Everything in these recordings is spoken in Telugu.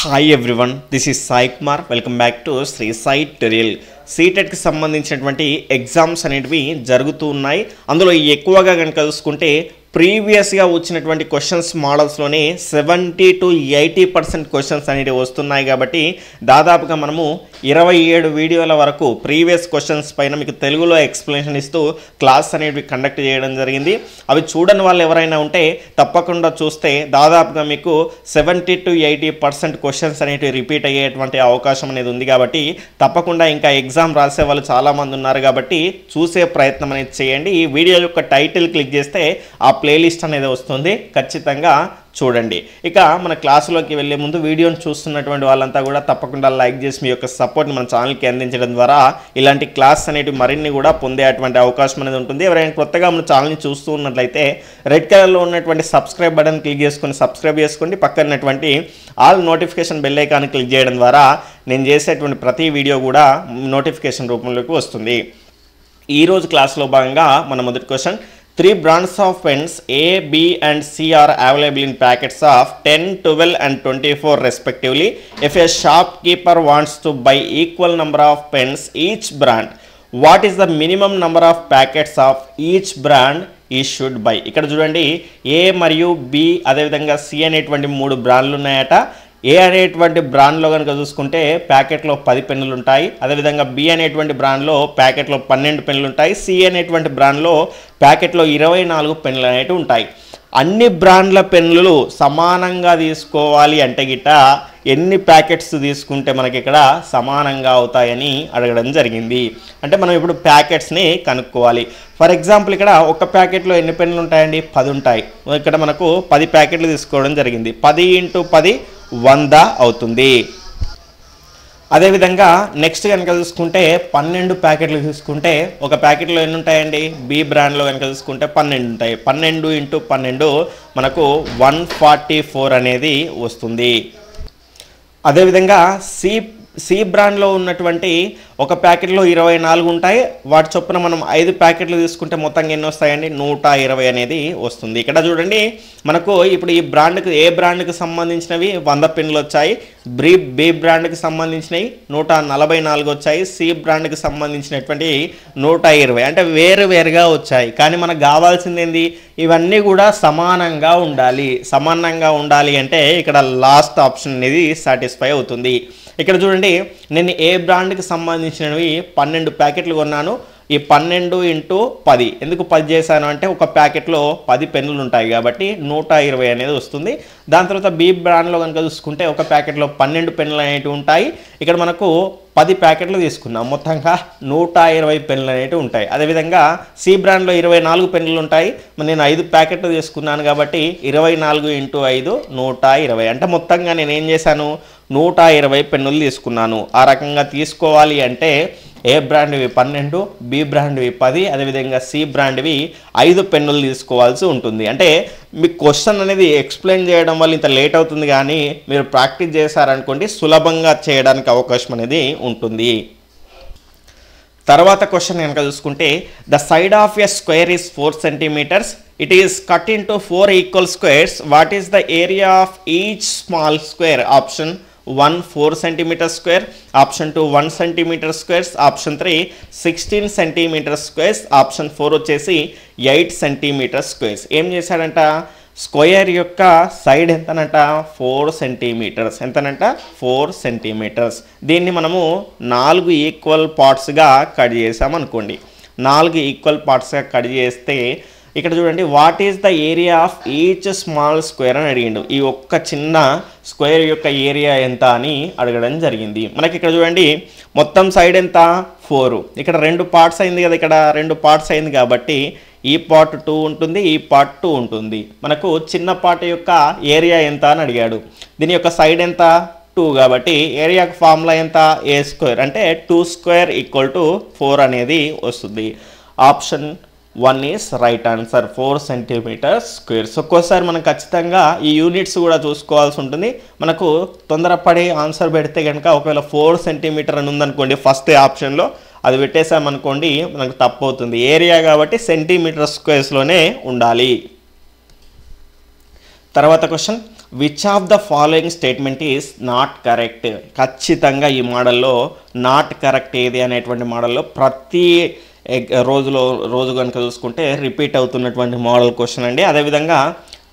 Hi everyone this is Sai Kumar welcome back to Shri Sai టెరియల్ సీటెట్కి సంబంధించినటువంటి ఎగ్జామ్స్ అనేటివి జరుగుతూ ఉన్నాయి అందులో ఎక్కువగా కనుక చూసుకుంటే ప్రీవియస్గా వచ్చినటువంటి క్వశ్చన్స్ మోడల్స్లోనే seventy to eighty percent questions అనేవి వస్తున్నాయి కాబట్టి దాదాపుగా మనము ఇరవై ఏడు వీడియోల వరకు ప్రీవియస్ క్వశ్చన్స్ పైన మీకు తెలుగులో ఎక్స్ప్లెనేషన్ ఇస్తూ క్లాస్ అనేవి కండక్ట్ చేయడం జరిగింది అవి చూడని వాళ్ళు ఎవరైనా ఉంటే తప్పకుండా చూస్తే దాదాపుగా మీకు seventy to eighty percent questions అనేవి రిపీట్ అయ్యేటువంటి అవకాశం అనేది ఉంది కాబట్టి తప్పకుండా ఇంకా ఎగ్జామ్ రాసే వాళ్ళు చాలామంది ఉన్నారు కాబట్టి చూసే ప్రయత్నం అనేది చేయండి ఈ వీడియో యొక్క టైటిల్ క్లిక్ చేస్తే ఆ ప్లేలిస్ట్ అనేది వస్తుంది ఖచ్చితంగా చూడండి ఇక మన క్లాసులోకి వెళ్ళే ముందు వీడియోని చూస్తున్నటువంటి వాళ్ళంతా కూడా తప్పకుండా లైక్ చేసి మీ యొక్క సపోర్ట్ని మన ఛానల్కి అందించడం ద్వారా ఇలాంటి క్లాస్ అనేవి మరిన్ని కూడా పొందే అటువంటి అవకాశం అనేది ఉంటుంది ఎవరైనా కొత్తగా మన ఛానల్ని చూస్తూ ఉన్నట్లయితే రెడ్ కలర్లో ఉన్నటువంటి సబ్స్క్రైబ్ బటన్ క్లిక్ చేసుకొని సబ్స్క్రైబ్ చేసుకోండి పక్కనటువంటి all notification bell icon click చేయడం ద్వారా నేను చేసేటువంటి ప్రతి వీడియో కూడా నోటిఫికేషన్ రూపంలోకి వస్తుంది ఈరోజు క్లాస్లో భాగంగా మన మొదటి question three brands of pens A B and C are available in packets of ten twelve and twenty four respectively if a shopkeeper wants to buy equal number of pens each brand what is the minimum number of packets of each brand he should buy ఇక్కడ చూడండి ఏ మరియు బి అదేవిధంగా సి అనేటువంటి మూడు బ్రాండ్లు ఉన్నాయట ఏ అనేటువంటి బ్రాండ్లో కనుక చూసుకుంటే ప్యాకెట్లో పది పెన్నులు ఉంటాయి అదేవిధంగా బి అనేటువంటి బ్రాండ్లో ప్యాకెట్లో పన్నెండు పెన్నులు ఉంటాయి సి అనేటువంటి బ్రాండ్లో ప్యాకెట్లో ఇరవై నాలుగు పెన్నులు అనేవి ఉంటాయి అన్ని బ్రాండ్ల పెన్నులు సమానంగా తీసుకోవాలి అంటే గిట్ట ఎన్ని ప్యాకెట్స్ తీసుకుంటే మనకి ఇక్కడ సమానంగా అవుతాయని అడగడం జరిగింది అంటే మనం ఇప్పుడు ప్యాకెట్స్ని కనుక్కోవాలి ఫర్ ఎగ్జాంపుల్ ఇక్కడ ఒక ప్యాకెట్లో ఎన్ని పెన్నులు ఉంటాయండి పది ఉంటాయి ఇక్కడ మనకు పది ప్యాకెట్లు తీసుకోవడం జరిగింది పది ఇంటూ పది వంద అవుతుంది అదేవిధంగా నెక్స్ట్ కనుక చూసుకుంటే పన్నెండు ప్యాకెట్లు చూసుకుంటే ఒక ప్యాకెట్లో ఎన్ని ఉంటాయండి బి బ్రాండ్లో కనుక చూసుకుంటే పన్నెండు ఉంటాయి పన్నెండు ఇంటూ పన్నెండు మనకు వన్ ఫార్టీ ఫోర్ అనేది వస్తుంది అదేవిధంగా సి సి బ్రాండ్లో ఉన్నటువంటి ఒక ప్యాకెట్లో ఇరవై నాలుగు ఉంటాయి వాటి చొప్పున మనం ఐదు ప్యాకెట్లు తీసుకుంటే మొత్తంగా ఎన్ని వస్తాయండి నూట ఇరవై అనేది వస్తుంది ఇక్కడ చూడండి మనకు ఇప్పుడు ఈ బ్రాండ్కి ఏ బ్రాండ్కి సంబంధించినవి వంద పిన్లు వచ్చాయి బ్రీ బి బ్రాండ్కి సంబంధించినవి నూట నలభై నాలుగు వచ్చాయి సి బ్రాండ్కి సంబంధించినటువంటి నూట ఇరవై అంటే వేరు వేరుగా వచ్చాయి కానీ మనకు కావాల్సింది ఏంది ఇవన్నీ కూడా సమానంగా ఉండాలి సమానంగా ఉండాలి అంటే ఇక్కడ లాస్ట్ ఆప్షన్ అనేది సాటిస్ఫై అవుతుంది ఇక్కడ చూడండి నేను ఏ బ్రాండ్కి సంబంధించి సంబంధించినవి పన్నెండు ప్యాకెట్లు కొన్నాను ఈ పన్నెండు ఇంటూ పది ఎందుకు పది చేశాను అంటే ఒక ప్యాకెట్లో పది పెన్నులు ఉంటాయి కాబట్టి నూట ఇరవై అనేది వస్తుంది దాని తర్వాత బీ బ్రాండ్లో కనుక చూసుకుంటే ఒక ప్యాకెట్లో పన్నెండు పెన్నులు అనేవి ఉంటాయి ఇక్కడ మనకు పది ప్యాకెట్లు తీసుకున్నాం మొత్తంగా నూట ఇరవై పెన్నులు అనేవి ఉంటాయి అదేవిధంగా సి బ్రాండ్లో ఇరవై నాలుగు పెన్నులు ఉంటాయి నేను ఐదు ప్యాకెట్లు తీసుకున్నాను కాబట్టి ఇరవై నాలుగు ఇంటూ ఐదు నూట ఇరవై అంటే మొత్తంగా నేను ఏం చేశాను నూట ఇరవై పెన్నులు తీసుకున్నాను ఆ రకంగా తీసుకోవాలి అంటే ఏ బ్రాండ్వి పన్నెండు బి బ్రాండ్వి పది అదేవిధంగా సి బ్రాండ్వి ఐదు పెన్నులు తీసుకోవాల్సి ఉంటుంది అంటే మీకు క్వశ్చన్ అనేది ఎక్స్ప్లెయిన్ చేయడం వల్ల ఇంత లేట్ అవుతుంది కానీ మీరు ప్రాక్టీస్ చేశారనుకోండి సులభంగా చేయడానికి అవకాశం అనేది ఉంటుంది తర్వాత క్వశ్చన్ కనుక చూసుకుంటే the side of a square is four centimetres it is cut into four equal squares what is the area of each small square option one four centimetre square option two one centimetre squares option three sixteen centimetre squares option four వచ్చేసి ఎయిట్ సెంటీమీటర్ స్క్వేర్స్ ఏం చేశాడంట స్క్వేర్ యొక్క సైడ్ ఎంతనంట ఫోర్ సెంటీమీటర్స్ ఎంతనంట ఫోర్ సెంటీమీటర్స్ దీన్ని మనము నాలుగు ఈక్వల్ పార్ట్స్గా కట్ చేసామనుకోండి నాలుగు ఈక్వల్ పార్ట్స్గా కట్ చేస్తే ఇక్కడ చూడండి what is the area of each small square అని అడిగిండు ఈ ఒక్క చిన్న స్క్వేర్ యొక్క ఏరియా ఎంత అని అడగడం జరిగింది మనకి ఇక్కడ చూడండి మొత్తం సైడ్ ఎంత ఫోరు ఇక్కడ రెండు పార్ట్స్ అయింది కదా ఇక్కడ రెండు పార్ట్స్ అయింది కాబట్టి ఈ పార్ట్ టూ ఉంటుంది ఈ పార్ట్ టూ ఉంటుంది మనకు చిన్న పార్ట్ యొక్క ఏరియా ఎంత అని అడిగాడు దీని యొక్క సైడ్ ఎంత టూ కాబట్టి ఏరియాకు ఫార్ములా ఎంత ఏ స్క్వేర్ అంటే two square equal to four అనేది వస్తుంది option one is right answer four centimetre squares ఒక్కోసారి మనం ఖచ్చితంగా ఈ యూనిట్స్ కూడా చూసుకోవాల్సి ఉంటుంది మనకు తొందరపడి ఆన్సర్ పెడితే కనుక ఒకవేళ ఫోర్ సెంటీమీటర్ అని ఉందనుకోండి ఫస్ట్ ఆప్షన్లో అది పెట్టేసామనుకోండి మనకు తప్పు అవుతుంది ఏరియా కాబట్టి సెంటీమీటర్ స్క్వేర్స్లోనే ఉండాలి తర్వాత question which of the following statement is not correct ఖచ్చితంగా ఈ మోడల్లో నాట్ కరెక్ట్ ఏది అనేటువంటి మోడల్లో ప్రతి రోజులో రోజు కనుక చూసుకుంటే రిపీట్ అవుతున్నటువంటి మోడల్ క్వశ్చన్ అండి అదేవిధంగా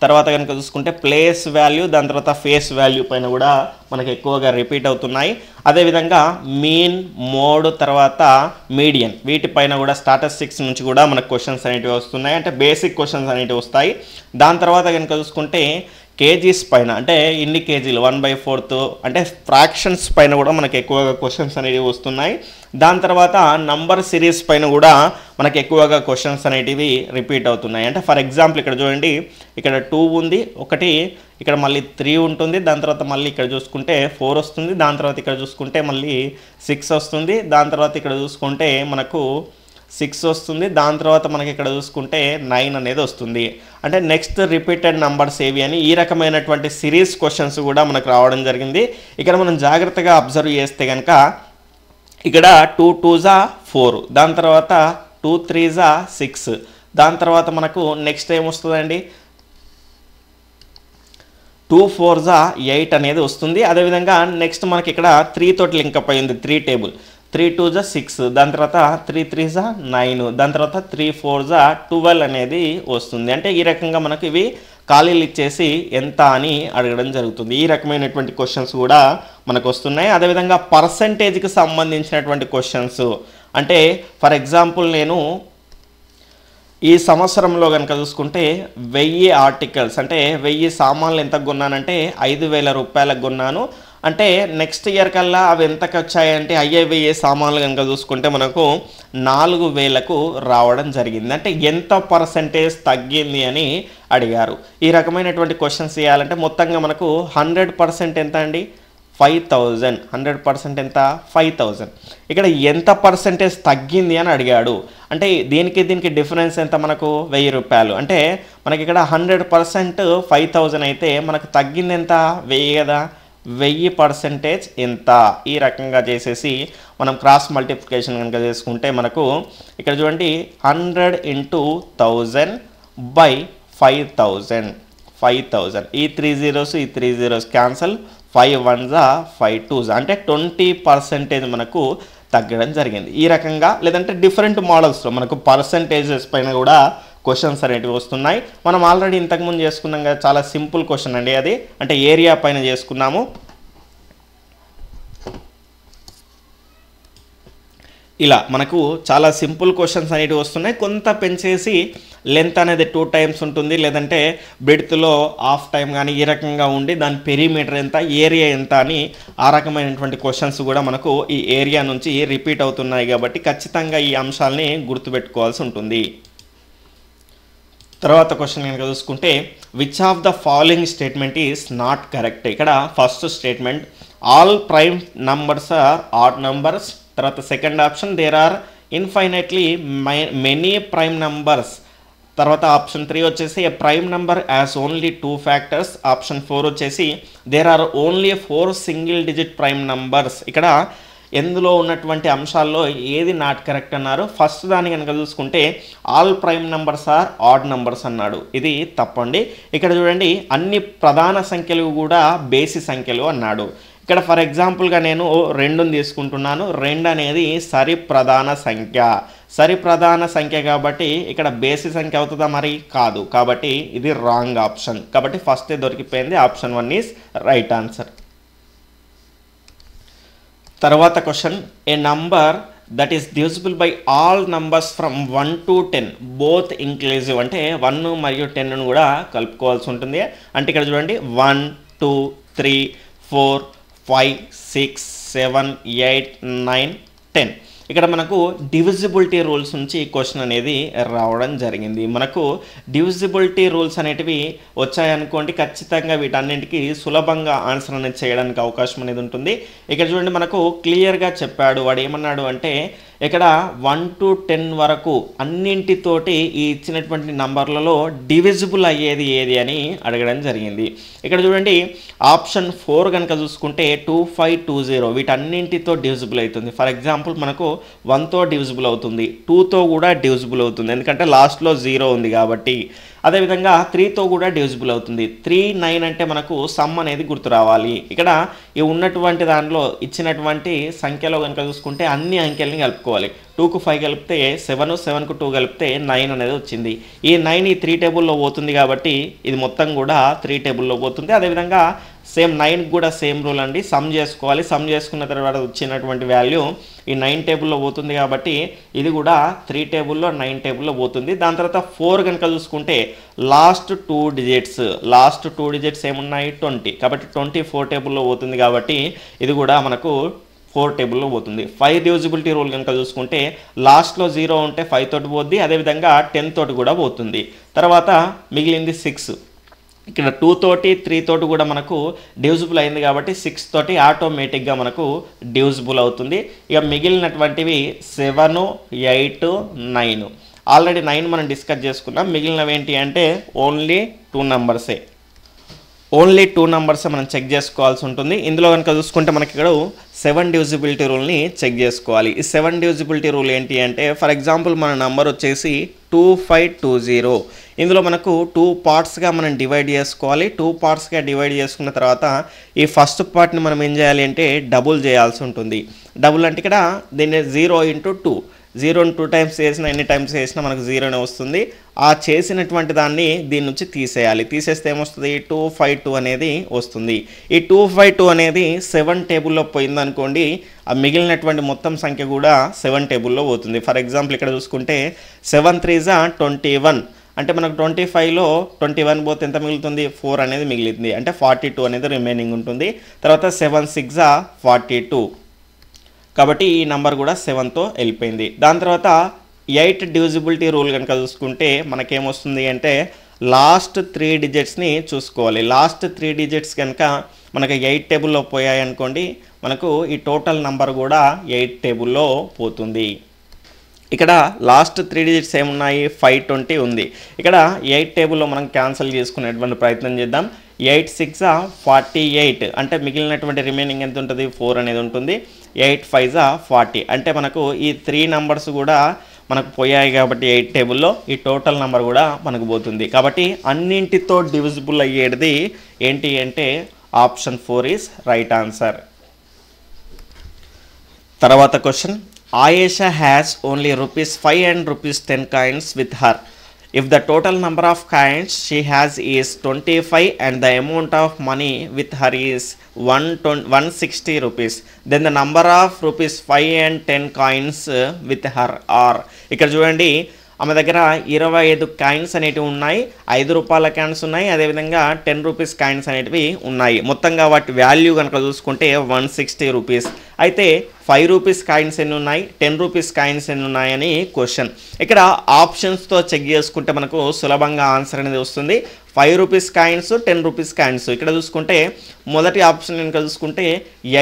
తర్వాత కనుక చూసుకుంటే ప్లేస్ వాల్యూ దాని తర్వాత ఫేస్ వాల్యూ పైన కూడా మనకు ఎక్కువగా రిపీట్ అవుతున్నాయి అదేవిధంగా మీన్ మోడ్ తర్వాత మీడియన్ వీటిపైన కూడా స్టాటస్టిక్స్ నుంచి కూడా మనకు క్వశ్చన్స్ అనేటివి వస్తున్నాయి అంటే బేసిక్ క్వశ్చన్స్ అనేటివి వస్తాయి దాని తర్వాత కనుక చూసుకుంటే కేజీస్ పైన అంటే ఇన్ని కేజీలు వన్ బై ఫోర్త్ అంటే ఫ్రాక్షన్స్ పైన కూడా మనకు ఎక్కువగా క్వశ్చన్స్ అనేవి వస్తున్నాయి దాని తర్వాత నంబర్ సిరీస్ పైన కూడా మనకు ఎక్కువగా క్వశ్చన్స్ అనేటివి రిపీట్ అవుతున్నాయి అంటే ఫర్ ఎగ్జాంపుల్ ఇక్కడ చూడండి ఇక్కడ టూ ఉంది ఒకటి ఇక్కడ మళ్ళీ త్రీ ఉంటుంది దాని తర్వాత మళ్ళీ ఇక్కడ చూసుకుంటే ఫోర్ వస్తుంది దాని తర్వాత ఇక్కడ చూసుకుంటే మళ్ళీ సిక్స్ వస్తుంది దాని తర్వాత ఇక్కడ చూసుకుంటే మనకు సిక్స్ వస్తుంది దాని తర్వాత మనకి ఇక్కడ చూసుకుంటే నైన్ అనేది వస్తుంది అంటే నెక్స్ట్ రిపీటెడ్ నంబర్స్ ఏవి అని ఈ రకమైనటువంటి సిరీస్ క్వశ్చన్స్ కూడా మనకు రావడం జరిగింది ఇక్కడ మనం జాగ్రత్తగా అబ్జర్వ్ చేస్తే కనుక ఇక్కడ టూ టూజా ఫోర్ దాని తర్వాత టూ త్రీజా సిక్స్ దాని తర్వాత మనకు నెక్స్ట్ ఏమొస్తుందండి టూ ఫోర్జా ఎయిట్ అనేది వస్తుంది అదేవిధంగా నెక్స్ట్ మనకి ఇక్కడ త్రీ తోటి లింక్ అప్ అయింది త్రీ టేబుల్ త్రీ టూ జా సిక్స్ దాని తర్వాత త్రీ త్రీ జా నైన్ దాని తర్వాత త్రీ ఫోర్ జా ట్వెల్వ్ అనేది వస్తుంది అంటే ఈ రకంగా మనకు ఇవి ఖాళీలు ఇచ్చేసి ఎంత అని అడగడం జరుగుతుంది ఈ రకమైనటువంటి క్వశ్చన్స్ కూడా మనకు వస్తున్నాయి అదేవిధంగా పర్సంటేజ్కి సంబంధించినటువంటి క్వశ్చన్స్ అంటే ఫర్ ఎగ్జాంపుల్ నేను ఈ సంవత్సరంలో కనుక చూసుకుంటే వెయ్యి ఆర్టికల్స్ అంటే వెయ్యి సామాన్లు ఎంత కొన్నానంటే ఐదు వేల రూపాయలకు కొన్నాను అంటే నెక్స్ట్ ఇయర్ కల్లా అవి ఎంతకు వచ్చాయంటే ఐఐవిఏ సామాన్లు కనుక చూసుకుంటే మనకు నాలుగు వేలకు రావడం జరిగింది అంటే ఎంత పర్సంటేజ్ తగ్గింది అని అడిగారు ఈ రకమైనటువంటి క్వశ్చన్స్ చేయాలంటే మొత్తంగా మనకు హండ్రెడ్ పర్సెంట్ ఎంత అండి ఫైవ్ థౌజండ్ హండ్రెడ్ పర్సెంట్ ఎంత ఫైవ్ థౌజండ్ ఇక్కడ ఎంత పర్సెంటేజ్ తగ్గింది అని అడిగాడు అంటే దీనికి దీనికి డిఫరెన్స్ ఎంత మనకు వెయ్యి రూపాయలు అంటే మనకి ఇక్కడ హండ్రెడ్ పర్సెంట్ ఫైవ్ థౌజండ్ అయితే మనకు తగ్గింది ఎంత వెయ్యి కదా వెయ్యి పర్సెంటేజ్ ఎంత ఈ రకంగా చేసేసి మనం క్రాస్ మల్టిప్లికేషన్ కనుక చేసుకుంటే మనకు ఇక్కడ చూడండి hundred into thousand by five thousand five thousand ఈ త్రీ జీరోస్ ఈ three zeros cancel five one జా ఫైవ్ టూ జా అంటే ట్వంటీ పర్సెంటేజ్ మనకు తగ్గడం జరిగింది ఈ రకంగా లేదంటే డిఫరెంట్ మోడల్స్లో మనకు పర్సంటేజెస్ పైన కూడా క్వశ్చన్స్ అనేటివి వస్తున్నాయి మనం ఆల్రెడీ ఇంతకుముందు చేసుకున్నాం కదా చాలా సింపుల్ క్వశ్చన్ అండి అది అంటే ఏరియా పైన చేసుకున్నాము ఇలా మనకు చాలా సింపుల్ క్వశ్చన్స్ అనేటివి వస్తున్నాయి కొంత పెంచేసి లెంత్ అనేది టూ టైమ్స్ ఉంటుంది లేదంటే బ్రెడ్త్లో హాఫ్ టైం కానీ ఈ రకంగా ఉండి దాని పెరిమీటర్ ఎంత ఏరియా ఎంత అని ఆ రకమైనటువంటి క్వశ్చన్స్ కూడా మనకు ఈ ఏరియా నుంచి రిపీట్ అవుతున్నాయి కాబట్టి ఖచ్చితంగా ఈ అంశాలని గుర్తుపెట్టుకోవాల్సి ఉంటుంది తర్వాత క్వశ్చన్ కనుక చూసుకుంటే which of the following statement is not correct ఇక్కడ first statement all prime numbers are odd numbers తర్వాత second option there are infinitely many prime numbers తర్వాత ఆప్షన్ త్రీ వచ్చేసి a prime number has only two factors option four వచ్చేసి there are only four single digit prime numbers ఇక్కడ ఎందులో ఉన్నటువంటి అంశాల్లో ఏది నాట్ కరెక్ట్ అన్నారు ఫస్ట్ దాన్ని కనుక చూసుకుంటే all prime numbers are odd numbers అన్నాడు ఇది తప్పండి ఇక్కడ చూడండి అన్ని ప్రధాన సంఖ్యలు కూడా బేసి సంఖ్యలు అన్నాడు ఇక్కడ ఫర్ ఎగ్జాంపుల్గా నేను రెండుని తీసుకుంటున్నాను రెండు అనేది సరి ప్రధాన సంఖ్య సరి ప్రధాన సంఖ్య కాబట్టి ఇక్కడ బేసి సంఖ్య అవుతుందా మరి కాదు కాబట్టి ఇది రాంగ్ ఆప్షన్ కాబట్టి ఫస్టే దొరికిపోయింది option one is right answer తర్వాత question a number that is divisible by all numbers from one to ten both inclusive అంటే వన్ మరియు టెన్ను కూడా కలుపుకోవాల్సి ఉంటుంది అంటే ఇక్కడ చూడండి one two three four five six seven eight nine ten ఇక్కడ మనకు డివిజిబిలిటీ రూల్స్ నుంచి క్వశ్చన్ అనేది రావడం జరిగింది మనకు డివిజిబిలిటీ రూల్స్ అనేటివి వచ్చాయనుకోండి ఖచ్చితంగా వీటన్నింటికి సులభంగా ఆన్సర్ అనేది చేయడానికి అవకాశం అనేది ఉంటుంది ఇక్కడ చూడండి మనకు క్లియర్గా చెప్పాడు వాడు ఏమన్నాడు అంటే ఇక్కడ వన్ టు టెన్ వరకు అన్నింటితోటి ఈ ఇచ్చినటువంటి నంబర్లలో డివిజిబుల్ అయ్యేది ఏది అని అడగడం జరిగింది ఇక్కడ చూడండి ఆప్షన్ ఫోర్ కనుక చూసుకుంటే టూ ఫైవ్ టూ జీరో వీటన్నింటితో డివిజిబుల్ అవుతుంది ఫర్ ఎగ్జాంపుల్ మనకు వన్తో డివిజిబుల్ అవుతుంది టూతో కూడా డివిజిబుల్ అవుతుంది ఎందుకంటే లాస్ట్లో జీరో ఉంది కాబట్టి అదేవిధంగా త్రీతో కూడా డివిజిబుల్ అవుతుంది త్రీ నైన్ అంటే మనకు సమ్ అనేది గుర్తు రావాలి ఇక్కడ ఈ ఉన్నటువంటి దానిలో ఇచ్చినటువంటి సంఖ్యలో కనుక చూసుకుంటే అన్ని అంకెల్ని కలుపుకోవాలి టూకు ఫైవ్ కలిపితే సెవెన్ సెవెన్కు టూ కలిపితే నైన్ అనేది వచ్చింది ఈ నైన్ ఈ త్రీ టేబుల్లో పోతుంది కాబట్టి ఇది మొత్తం కూడా త్రీ టేబుల్లో పోతుంది అదేవిధంగా సేమ్ నైన్ కూడా సేమ్ రూల్ అండి సమ్ చేసుకోవాలి సమ్ చేసుకున్న తర్వాత వచ్చినటువంటి వాల్యూ ఈ నైన్ టేబుల్లో పోతుంది కాబట్టి ఇది కూడా త్రీ టేబుల్లో నైన్ టేబుల్లో పోతుంది దాని తర్వాత ఫోర్ కనుక చూసుకుంటే last two digits last two digits ఏమున్నాయి ట్వంటీ కాబట్టి ట్వంటీ ఫోర్ టేబుల్లో పోతుంది కాబట్టి ఇది కూడా మనకు ఫోర్ టేబుల్లో పోతుంది ఫైవ్ డివిజిబిలిటీ రూల్ కనుక చూసుకుంటే లాస్ట్లో జీరో ఉంటే ఫైవ్ తోటి పోద్ది అదేవిధంగా టెన్ తోటి కూడా పోతుంది తర్వాత మిగిలింది సిక్స్ ఇక్కడ టూ తోటి త్రీ తోటి కూడా మనకు డ్యూజిబుల్ అయింది కాబట్టి సిక్స్ తోటి ఆటోమేటిక్గా మనకు డ్యూజిబుల్ అవుతుంది ఇక మిగిలినటువంటివి seven eight nine already nine మనం డిస్కస్ చేసుకున్నాం మిగిలినవి ఏంటి అంటే ఓన్లీ టూ నెంబర్సే ఓన్లీ టూ నెంబర్స్ మనం చెక్ చేసుకోవాల్సి ఉంటుంది ఇందులో కనుక చూసుకుంటే మనకి ఇక్కడ సెవెన్ డ్యూజిబిలిటీ రూల్ని చెక్ చేసుకోవాలి ఈ సెవెన్ డ్యూజిబిలిటీ రూల్ ఏంటి అంటే ఫర్ ఎగ్జాంపుల్ మన నంబర్ వచ్చేసి టూ ఫైవ్ టూ జీరో ఇందులో మనకు టూ పార్ట్స్గా మనం డివైడ్ చేసుకోవాలి టూ పార్ట్స్గా డివైడ్ చేసుకున్న తర్వాత ఈ ఫస్ట్ పార్ట్ని మనం ఏం చేయాలి అంటే డబుల్ చేయాల్సి ఉంటుంది డబుల్ అంటే ఇక్కడ దీన్ని జీరో ఇంటూ టూ జీరోని టూ టైమ్స్ చేసిన ఎన్ని టైమ్స్ చేసినా మనకు జీరోనే వస్తుంది ఆ చేసినటువంటి దాన్ని దీని నుంచి తీసేయాలి తీసేస్తే ఏమొస్తుంది టూ ఫైవ్ టూ అనేది వస్తుంది ఈ టూ ఫైవ్ టూ అనేది సెవెన్ టేబుల్లో పోయిందనుకోండి ఆ మిగిలినటువంటి మొత్తం సంఖ్య కూడా సెవెన్ టేబుల్లో పోతుంది ఫర్ ఎగ్జాంపుల్ ఇక్కడ చూసుకుంటే సెవెన్ త్రీజా ట్వంటీ వన్ అంటే మనకు ట్వంటీ ఫైవ్లో ట్వంటీ వన్ పోతే ఎంత మిగులుతుంది ఫోర్ అనేది మిగిలింది అంటే ఫార్టీ టూ అనేది రిమైనింగ్ ఉంటుంది తర్వాత సెవెన్ సిక్సా ఫార్టీ టూ కాబట్టి ఈ నంబర్ కూడా సెవెన్తో వెళ్ళిపోయింది దాని తర్వాత ఎయిట్ డివిజిబిలిటీ రూల్ కనుక చూసుకుంటే మనకేమొస్తుంది అంటే లాస్ట్ త్రీ డిజిట్స్ని చూసుకోవాలి లాస్ట్ త్రీ డిజిట్స్ కనుక మనకు ఎయిట్ టేబుల్లో పోయాయి అనుకోండి మనకు ఈ టోటల్ నంబర్ కూడా ఎయిట్ టేబుల్లో పోతుంది ఇక్కడ లాస్ట్ త్రీ డిజిట్స్ ఏమున్నాయి ఫైవ్ ట్వంటీ ఉంది ఇక్కడ ఎయిట్ టేబుల్లో మనం క్యాన్సిల్ చేసుకునేటువంటి ప్రయత్నం చేద్దాం ఎయిట్ సిక్స్ ఫార్టీ ఎయిట్ అంటే మిగిలినటువంటి రిమైనింగ్ ఎంత ఉంటుంది ఫోర్ అనేది ఉంటుంది ఎయిట్ ఫైవ్ ఫార్టీ అంటే మనకు ఈ త్రీ నంబర్స్ కూడా మనకు పోయాయి కాబట్టి ఎయిట్ టేబుల్లో ఈ టోటల్ నెంబర్ కూడా మనకు పోతుంది కాబట్టి అన్నింటితో డివిజిబుల్ అయ్యేది ఏంటి అంటే option four is right answer తర్వాత question Ayesha has only rupees 5 and rupees 10 coins with her. If the total number of coins she has is 25 and the amount of money with her is 160 rupees, then the number of rupees 5 and 10 coins with her are. ఇక్కడ చూడండి ఆమె దగ్గర ఇరవై ఐదు కాయిన్స్ అనేటివి ఉన్నాయి ఐదు రూపాయల కాయిన్స్ ఉన్నాయి అదేవిధంగా టెన్ రూపీస్ కాయిన్స్ అనేటివి ఉన్నాయి మొత్తంగా వాటి వాల్యూ కనుక చూసుకుంటే వన్ సిక్స్టీ రూపీస్ అయితే ఫైవ్ రూపీస్ కాయిన్స్ ఎన్ని ఉన్నాయి టెన్ రూపీస్ కాయిన్స్ ఎన్ని ఉన్నాయని క్వశ్చన్ ఇక్కడ ఆప్షన్స్తో చెక్ చేసుకుంటే మనకు సులభంగా ఆన్సర్ అనేది వస్తుంది five rupees coins ten rupees coins ఇక్కడ చూసుకుంటే మొదటి ఆప్షన్ కనుక చూసుకుంటే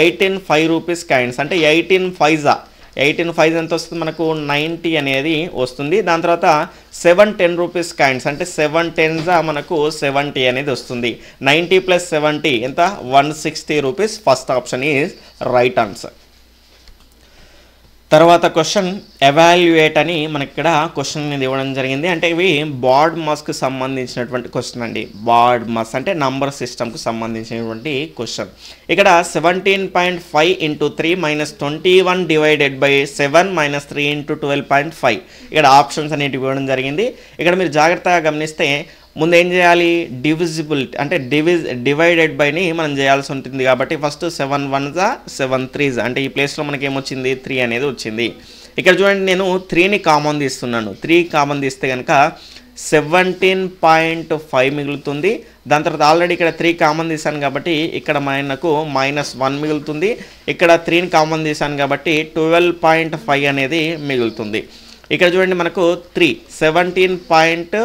ఎయిటీన్ ఫైవ్ రూపీస్ కాయిన్స్ అంటే ఎయిటీన్ ఫైజా ఎయిటీన్ ఫైవ్ ఎంత వస్తుంది మనకు నైంటీ అనేది వస్తుంది దాని తర్వాత సెవెన్ టెన్ రూపీస్ కాయిన్స్ అంటే సెవెన్ టెన్సా మనకు సెవెంటీ అనేది వస్తుంది నైంటీ ప్లస్ సెవెంటీ ఎంత one sixty rupees first option is right answer తర్వాత క్వశ్చన్ ఎవాల్యుయేట్ అని మనకి ఇక్కడ క్వశ్చన్ అనేది ఇవ్వడం జరిగింది అంటే ఇవి బాడ్ మస్క్ సంబంధించినటువంటి క్వశ్చన్ అండి బాడ్ మస్ అంటే నంబర్ సిస్టమ్కి సంబంధించినటువంటి క్వశ్చన్ ఇక్కడ seventeen point five into three minus twenty one divided by seven minus three into twelve point five ఇక్కడ ఆప్షన్స్ అనేటివి ఇవ్వడం జరిగింది ఇక్కడ మీరు జాగ్రత్తగా గమనిస్తే ముందు ఏం చేయాలి డివిజిబిలిటీ అంటే డివిజ్ డివైడెడ్ బైని మనం చేయాల్సి ఉంటుంది కాబట్టి ఫస్ట్ సెవెన్ వన్జా సెవెన్ త్రీస్ అంటే ఈ ప్లేస్లో మనకి ఏమొచ్చింది త్రీ అనేది వచ్చింది ఇక్కడ చూడండి నేను త్రీని కామన్ తీస్తున్నాను త్రీ కామన్ తీస్తే కనుక సెవెంటీన్ పాయింట్ ఫైవ్ మిగులుతుంది దాని తర్వాత ఆల్రెడీ ఇక్కడ త్రీ కామన్ తీశాను కాబట్టి ఇక్కడ మనకు మైనస్ వన్ మిగులుతుంది ఇక్కడ త్రీని కామన్ తీశాను కాబట్టి ట్వెల్వ్ పాయింట్ ఫైవ్ అనేది మిగులుతుంది ఇక్కడ చూడండి మనకు three seventeen point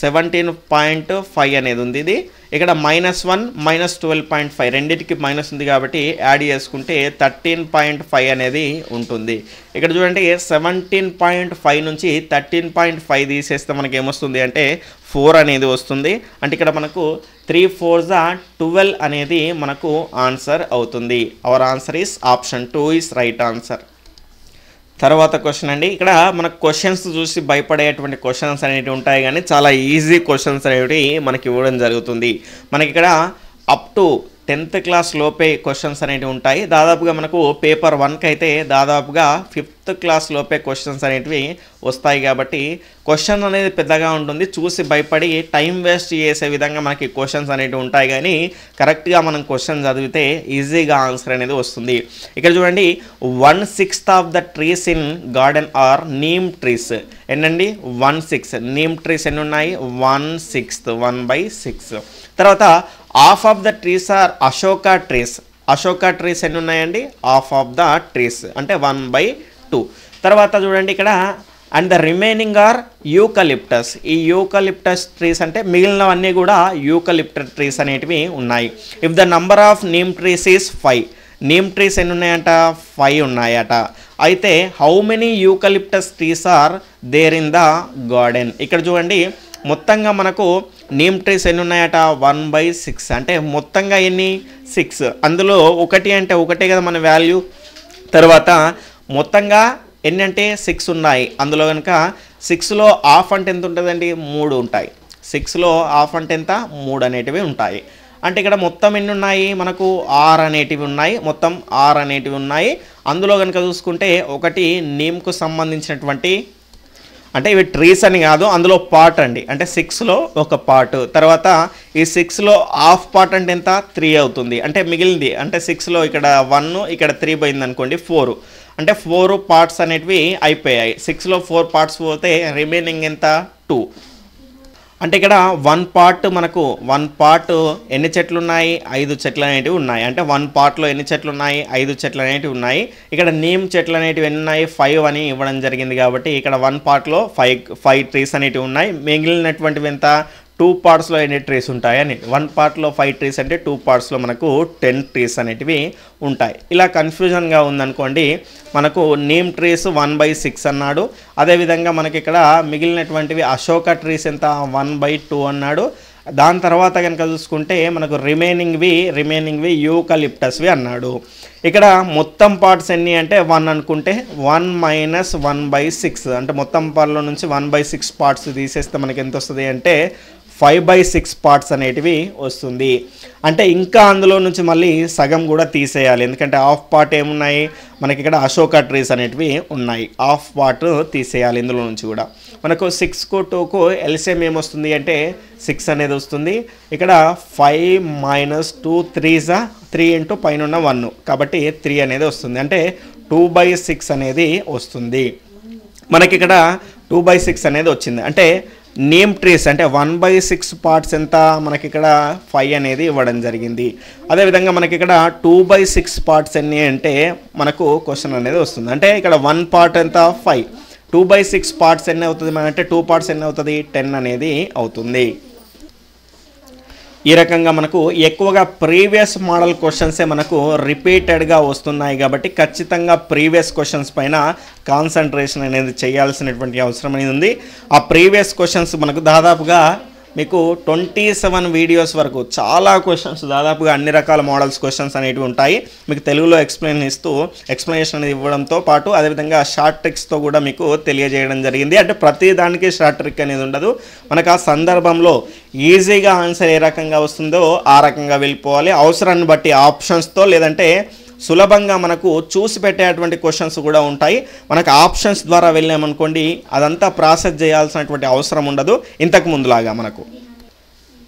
seventeen point five అనేది ఉంది ఇది ఇక్కడ minus one minus twelve point five రెండింటికి మైనస్ ఉంది కాబట్టి యాడ్ చేసుకుంటే థర్టీన్ పాయింట్ ఫైవ్ అనేది ఉంటుంది ఇక్కడ చూడండి సెవెంటీన్ పాయింట్ ఫైవ్ నుంచి థర్టీన్ పాయింట్ ఫైవ్ తీసేస్తే మనకి ఏమొస్తుంది అంటే ఫోర్ అనేది వస్తుంది అంటే ఇక్కడ మనకు త్రీ ఫోర్ జా ట్వెల్వ్ అనేది మనకు ఆన్సర్ అవుతుంది our answer is option two is right answer తర్వాత క్వశ్చన్ అండి ఇక్కడ మనకు క్వశ్చన్స్ చూసి భయపడేటువంటి క్వశ్చన్స్ అనేవి ఉంటాయి కానీ చాలా ఈజీ క్వశ్చన్స్ అనేవి మనకి ఇవ్వడం జరుగుతుంది మనకి ఇక్కడ అప్ టు టెన్త్ క్లాస్ లోపే క్వశ్చన్స్ అనేటివి ఉంటాయి దాదాపుగా మనకు పేపర్ వన్కి అయితే దాదాపుగా ఫిఫ్త్ క్లాస్ లోపే క్వశ్చన్స్ అనేటివి వస్తాయి కాబట్టి క్వశ్చన్ అనేది పెద్దగా ఉంటుంది చూసి భయపడి టైం వేస్ట్ చేసే విధంగా మనకి క్వశ్చన్స్ అనేటివి ఉంటాయి కానీ కరెక్ట్గా మనం క్వశ్చన్ చదివితే ఈజీగా ఆన్సర్ అనేది వస్తుంది ఇక్కడ చూడండి one sixth of the trees in garden are neem trees ఏంటండి వన్ సిక్స్ నీమ్ ట్రీస్ ఎన్ని ఉన్నాయి one sixth one by six తర్వాత of of the trees are Ashoka trees Ashoka trees ఎన్ని ఉన్నాయండి ఆఫ్ ఆఫ్ ద ట్రీస్ అంటే వన్ బై టూ తర్వాత చూడండి ఇక్కడ and the remaining are eucalyptus ఈ యూకలిప్టస్ ట్రీస్ అంటే మిగిలినవన్నీ కూడా యూకలిప్టస్ ట్రీస్ అనేటివి ఉన్నాయి if the number of neem trees is five neem trees ఎన్ని ఉన్నాయంట ఫైవ్ ఉన్నాయట అయితే how many eucalyptus trees are there in the garden ఇక్కడ చూడండి మొత్తంగా మనకు నేమ్ ట్రీస్ ఎన్ని ఉన్నాయట వన్ బై సిక్స్ అంటే మొత్తంగా ఎన్ని సిక్స్ అందులో ఒకటి అంటే ఒకటే కదా మన వాల్యూ తర్వాత మొత్తంగా ఎన్ని అంటే సిక్స్ ఉన్నాయి అందులో కనుక సిక్స్లో హాఫ్ అంటే ఎంత ఉంటుందండి మూడు ఉంటాయి సిక్స్లో హాఫ్ అంటే ఎంత మూడు అనేటివి ఉంటాయి అంటే ఇక్కడ మొత్తం ఎన్ని ఉన్నాయి మనకు ఆర్ అనేటివి ఉన్నాయి మొత్తం ఆర్ అనేటివి ఉన్నాయి అందులో కనుక చూసుకుంటే ఒకటి నేమ్కు సంబంధించినటువంటి అంటే ఇవి ట్రీస్ అని కాదు అందులో పార్ట్ అండి అంటే సిక్స్లో ఒక పార్ట్ తర్వాత ఈ సిక్స్లో హాఫ్ పార్ట్ అంటే ఎంత త్రీ అవుతుంది అంటే మిగిలింది అంటే సిక్స్లో ఇక్కడ వన్ ఇక్కడ త్రీ పోయింది అనుకోండి ఫోర్ అంటే ఫోర్ పార్ట్స్ అనేటివి అయిపోయాయి సిక్స్లో ఫోర్ పార్ట్స్ పోతే రిమైనింగ్ ఎంత టూ అంటే ఇక్కడ వన్ పార్ట్ మనకు వన్ పార్ట్ ఎన్ని చెట్లు ఉన్నాయి ఐదు చెట్లు అనేటివి ఉన్నాయి అంటే వన్ పార్ట్లో ఎన్ని చెట్లు ఉన్నాయి ఐదు చెట్లు అనేటివి ఉన్నాయి ఇక్కడ నేమ్ చెట్లు అనేటివి ఎన్ని ఉన్నాయి ఫైవ్ అని ఇవ్వడం జరిగింది కాబట్టి ఇక్కడ వన్ పార్ట్లో ఫైవ్ ఫైవ్ ట్రీస్ అనేటివి ఉన్నాయి మిగిలినటువంటివి ఎంత టూ పార్ట్స్లో ఎన్ని ట్రీస్ ఉంటాయని వన్ పార్ట్లో ఫైవ్ ట్రీస్ అంటే టూ పార్ట్స్లో మనకు టెన్ ట్రీస్ అనేటివి ఉంటాయి ఇలా కన్ఫ్యూజన్గా ఉందనుకోండి మనకు neem trees one by six అన్నాడు అదేవిధంగా మనకి ఇక్కడ మిగిలినటువంటివి అశోక ట్రీస్ ఎంత వన్ బై టూ అన్నాడు దాని తర్వాత కనుక చూసుకుంటే మనకు రిమైనింగ్వి రిమైనింగ్వి యూకలిప్టస్వి అన్నాడు ఇక్కడ మొత్తం పార్ట్స్ ఎన్ని అంటే వన్ అనుకుంటే one minus one by six అంటే మొత్తం పార్ట్లో నుంచి వన్ బై సిక్స్ పార్ట్స్ తీసేస్తే మనకి ఎంత వస్తుంది అంటే ఫైవ్ బై సిక్స్ పార్ట్స్ అనేటివి వస్తుంది అంటే ఇంకా అందులో నుంచి మళ్ళీ సగం కూడా తీసేయాలి ఎందుకంటే హాఫ్ పార్ట్ ఏమున్నాయి మనకి ఇక్కడ అశోక ట్రీస్ అనేటివి ఉన్నాయి హాఫ్ పార్ట్ తీసేయాలి ఇందులో నుంచి కూడా మనకు సిక్స్కు టూకు ఎల్సిఎం ఏమొస్తుంది అంటే సిక్స్ అనేది వస్తుంది ఇక్కడ ఫైవ్ మైనస్ టూ త్రీసా త్రీ ఇంటూ పైన ఉన్న వన్ కాబట్టి త్రీ అనేది వస్తుంది అంటే టూ బై సిక్స్ అనేది వస్తుంది మనకి ఇక్కడ టూ బై సిక్స్ అనేది వచ్చింది అంటే నేమ్ ట్రీస్ అంటే వన్ బై సిక్స్ పార్ట్స్ ఎంత మనకి ఇక్కడ ఫైవ్ అనేది ఇవ్వడం జరిగింది అదేవిధంగా మనకి ఇక్కడ టూ బై సిక్స్ పార్ట్స్ ఎన్ని అంటే మనకు క్వశ్చన్ అనేది వస్తుంది అంటే ఇక్కడ వన్ పార్ట్ ఎంత five two by six parts ఎన్ని అవుతుంది అంటే టూ పార్ట్స్ ఎన్ని అవుతుంది టెన్ అనేది అవుతుంది ఈ రకంగా మనకు ఎక్కువగా ప్రీవియస్ మోడల్ క్వశ్చన్సే మనకు రిపీటెడ్గా వస్తున్నాయి కాబట్టి ఖచ్చితంగా ప్రీవియస్ క్వశ్చన్స్ పైన కాన్సన్ట్రేషన్ అనేది చేయాల్సినటువంటి అవసరం అనేది ఉంది ఆ ప్రీవియస్ క్వశ్చన్స్ మనకు దాదాపుగా మీకు ట్వంటీ సెవెన్ వీడియోస్ వరకు చాలా క్వశ్చన్స్ దాదాపుగా అన్ని రకాల మోడల్స్ క్వశ్చన్స్ అనేవి ఉంటాయి మీకు తెలుగులో ఎక్స్ప్లెయిన్ ఇస్తూ ఎక్స్ప్లెనేషన్ అనేది ఇవ్వడంతో పాటు అదేవిధంగా షార్ట్ ట్రిక్స్తో కూడా మీకు తెలియజేయడం జరిగింది అంటే ప్రతి దానికి షార్ట్ ట్రిక్ అనేది ఉండదు మనకు ఆ సందర్భంలో ఈజీగా ఆన్సర్ ఏ రకంగా వస్తుందో ఆ రకంగా వెళ్ళిపోవాలి అవసరాన్ని బట్టి ఆప్షన్స్తో లేదంటే సులభంగా మనకు చూసి పెట్టేటువంటి క్వశ్చన్స్ కూడా ఉంటాయి మనకు ఆప్షన్స్ ద్వారా వెళ్ళామనుకోండి అదంతా ప్రాసెస్ చేయాల్సినటువంటి అవసరం ఉండదు ఇంతకు ముందులాగా మనకు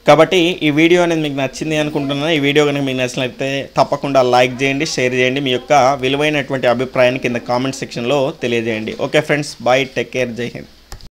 కాబట్టి ఈ వీడియో అనేది మీకు నచ్చింది అనుకుంటున్నాను ఈ వీడియో కనుక మీకు నచ్చినట్లయితే తప్పకుండా లైక్ చేయండి షేర్ చేయండి మీ యొక్క విలువైనటువంటి అభిప్రాయాన్ని కింద కామెంట్ సెక్షన్లో తెలియజేయండి okay friends bye take care జై హింద్